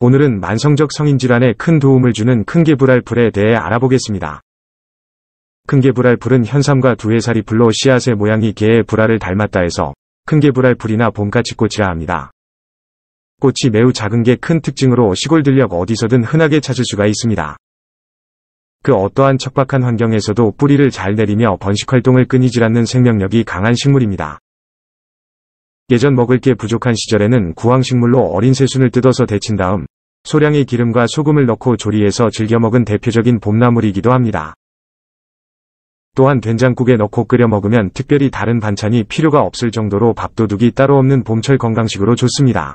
오늘은 만성적 성인질환에 큰 도움을 주는 큰개불알풀에 대해 알아보겠습니다. 큰개불알풀은 현삼과 두해살이 불러 씨앗의 모양이 개의 불알을 닮았다 해서 큰개불알풀이나 봄까지꽃이라 합니다. 꽃이 매우 작은 게 큰 특징으로 시골 들녘 어디서든 흔하게 찾을 수가 있습니다. 그 어떠한 척박한 환경에서도 뿌리를 잘 내리며 번식활동을 끊이질 않는 생명력이 강한 식물입니다. 예전 먹을 게 부족한 시절에는 구황식물로 어린 새순을 뜯어서 데친 다음 소량의 기름과 소금을 넣고 조리해서 즐겨 먹은 대표적인 봄나물이기도 합니다. 또한 된장국에 넣고 끓여 먹으면 특별히 다른 반찬이 필요가 없을 정도로 밥도둑이 따로 없는 봄철 건강식으로 좋습니다.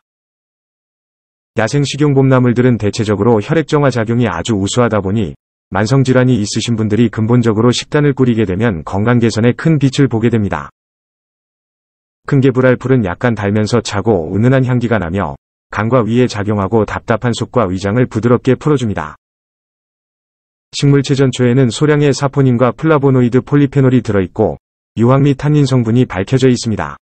야생식용 봄나물들은 대체적으로 혈액정화 작용이 아주 우수하다 보니 만성질환이 있으신 분들이 근본적으로 식단을 꾸리게 되면 건강 개선에 큰 빛을 보게 됩니다. 큰 개불알 풀은 약간 달면서 차고 은은한 향기가 나며 간과 위에 작용하고 답답한 속과 위장을 부드럽게 풀어줍니다. 식물체 전초에는 소량의 사포닌과 플라보노이드 폴리페놀이 들어있고 유황 및 탄닌 성분이 밝혀져 있습니다.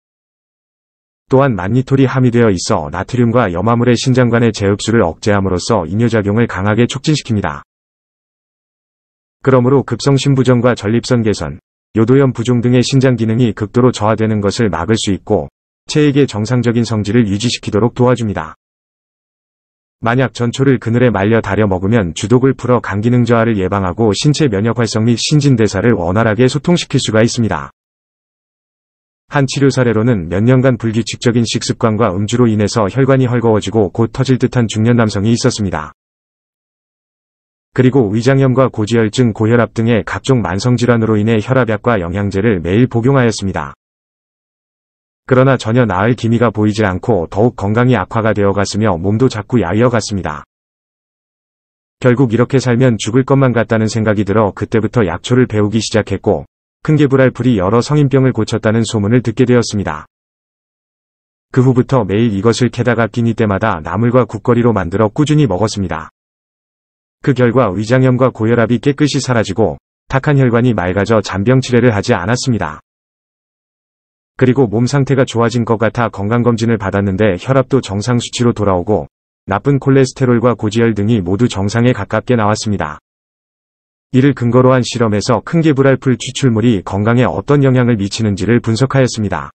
또한 만니톨이 함유되어 있어 나트륨과 염화물의 신장관의 재흡수를 억제함으로써 이뇨작용을 강하게 촉진시킵니다. 그러므로 급성 신부전과 전립선 개선, 요도염 부종 등의 신장 기능이 극도로 저하되는 것을 막을 수 있고 체액의 정상적인 성질을 유지시키도록 도와줍니다. 만약 전초를 그늘에 말려 달여 먹으면 주독을 풀어 간기능 저하를 예방하고 신체 면역 활성 및 신진대사를 원활하게 소통시킬 수가 있습니다. 한 치료 사례로는 몇 년간 불규칙적인 식습관과 음주로 인해서 혈관이 헐거워지고 곧 터질 듯한 중년 남성이 있었습니다. 그리고 위장염과 고지혈증, 고혈압 등의 각종 만성질환으로 인해 혈압약과 영양제를 매일 복용하였습니다. 그러나 전혀 나을 기미가 보이지 않고 더욱 건강이 악화가 되어갔으며 몸도 자꾸 야이어갔습니다. 결국 이렇게 살면 죽을 것만 같다는 생각이 들어 그때부터 약초를 배우기 시작했고 큰개불알풀이 여러 성인병을 고쳤다는 소문을 듣게 되었습니다. 그 후부터 매일 이것을 캐다가 끼니 때마다 나물과 국거리로 만들어 꾸준히 먹었습니다. 그 결과 위장염과 고혈압이 깨끗이 사라지고 탁한 혈관이 맑아져 잔병 치레를 하지 않았습니다. 그리고 몸 상태가 좋아진 것 같아 건강검진을 받았는데 혈압도 정상 수치로 돌아오고 나쁜 콜레스테롤과 고지혈 등이 모두 정상에 가깝게 나왔습니다. 이를 근거로 한 실험에서 큰 개불알풀 추출물이 건강에 어떤 영향을 미치는지를 분석하였습니다.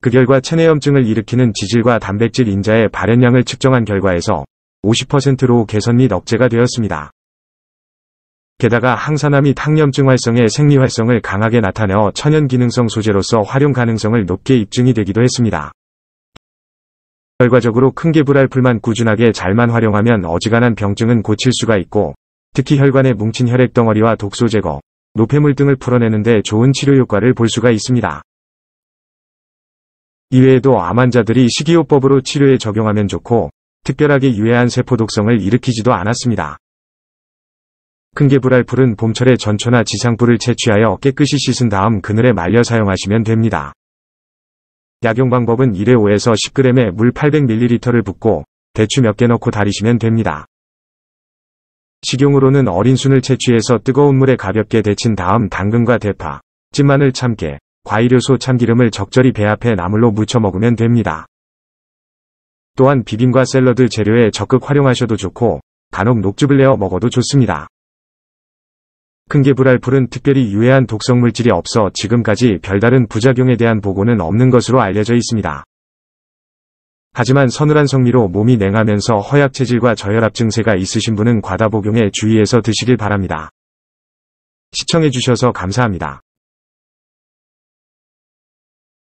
그 결과 체내염증을 일으키는 지질과 단백질 인자의 발현량을 측정한 결과에서 50%로 개선 및 억제가 되었습니다. 게다가 항산화 및 항염증 활성의 생리 활성을 강하게 나타내어 천연 기능성 소재로서 활용 가능성을 높게 입증이 되기도 했습니다. 결과적으로 큰 개불알풀만 꾸준하게 잘만 활용하면 어지간한 병증은 고칠 수가 있고 특히 혈관에 뭉친 혈액 덩어리와 독소 제거, 노폐물 등을 풀어내는데 좋은 치료 효과를 볼 수가 있습니다. 이외에도 암환자들이 식이요법으로 치료에 적용하면 좋고 특별하게 유해한 세포 독성을 일으키지도 않았습니다. 큰개불알풀은 봄철에 전초나 지상풀을 채취하여 깨끗이 씻은 다음 그늘에 말려 사용하시면 됩니다. 약용 방법은 1회 5에서 10g의 물 800ml를 붓고 대추 몇 개 넣고 다리시면 됩니다. 식용으로는 어린 순을 채취해서 뜨거운 물에 가볍게 데친 다음 당근과 대파, 찐마늘 참깨, 과일효소 참기름을 적절히 배합해 나물로 무쳐 먹으면 됩니다. 또한 비빔과 샐러드 재료에 적극 활용하셔도 좋고 간혹 녹즙을 내어 먹어도 좋습니다. 큰개불알풀은 특별히 유해한 독성 물질이 없어 지금까지 별다른 부작용에 대한 보고는 없는 것으로 알려져 있습니다. 하지만 서늘한 성미로 몸이 냉하면서 허약 체질과 저혈압 증세가 있으신 분은 과다 복용에 주의해서 드시길 바랍니다. 시청해주셔서 감사합니다.